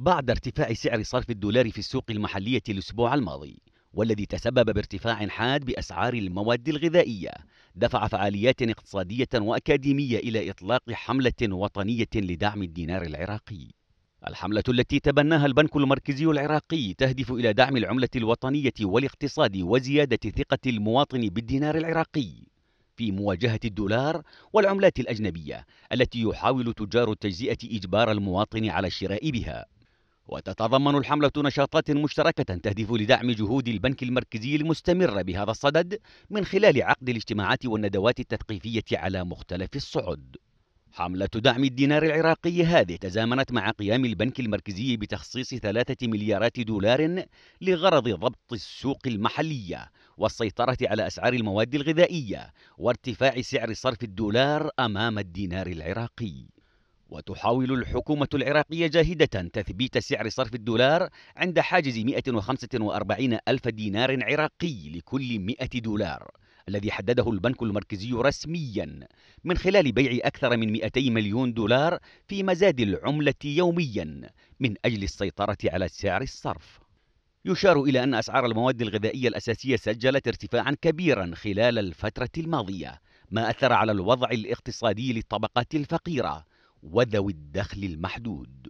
بعد ارتفاع سعر صرف الدولار في السوق المحلية الأسبوع الماضي والذي تسبب بارتفاع حاد بأسعار المواد الغذائية دفع فعاليات اقتصادية وأكاديمية إلى إطلاق حملة وطنية لدعم الدينار العراقي الحملة التي تبناها البنك المركزي العراقي تهدف إلى دعم العملة الوطنية والاقتصاد وزيادة ثقة المواطن بالدينار العراقي في مواجهة الدولار والعملات الأجنبية التي يحاول تجار التجزئة إجبار المواطن على الشراء بها وتتضمن الحملة نشاطات مشتركة تهدف لدعم جهود البنك المركزي المستمرة بهذا الصدد من خلال عقد الاجتماعات والندوات التثقيفية على مختلف الصعد حملة دعم الدينار العراقي هذه تزامنت مع قيام البنك المركزي بتخصيص ثلاثة مليارات دولار لغرض ضبط السوق المحلية والسيطرة على أسعار المواد الغذائية وارتفاع سعر صرف الدولار أمام الدينار العراقي وتحاول الحكومة العراقية جاهدة تثبيت سعر صرف الدولار عند حاجز 145 ألف دينار عراقي لكل 100 دولار الذي حدده البنك المركزي رسميا من خلال بيع أكثر من 200 مليون دولار في مزاد العملة يوميا من أجل السيطرة على سعر الصرف يشار إلى أن أسعار المواد الغذائية الأساسية سجلت ارتفاعا كبيرا خلال الفترة الماضية ما أثر على الوضع الاقتصادي للطبقات الفقيرة وذوي الدخل المحدود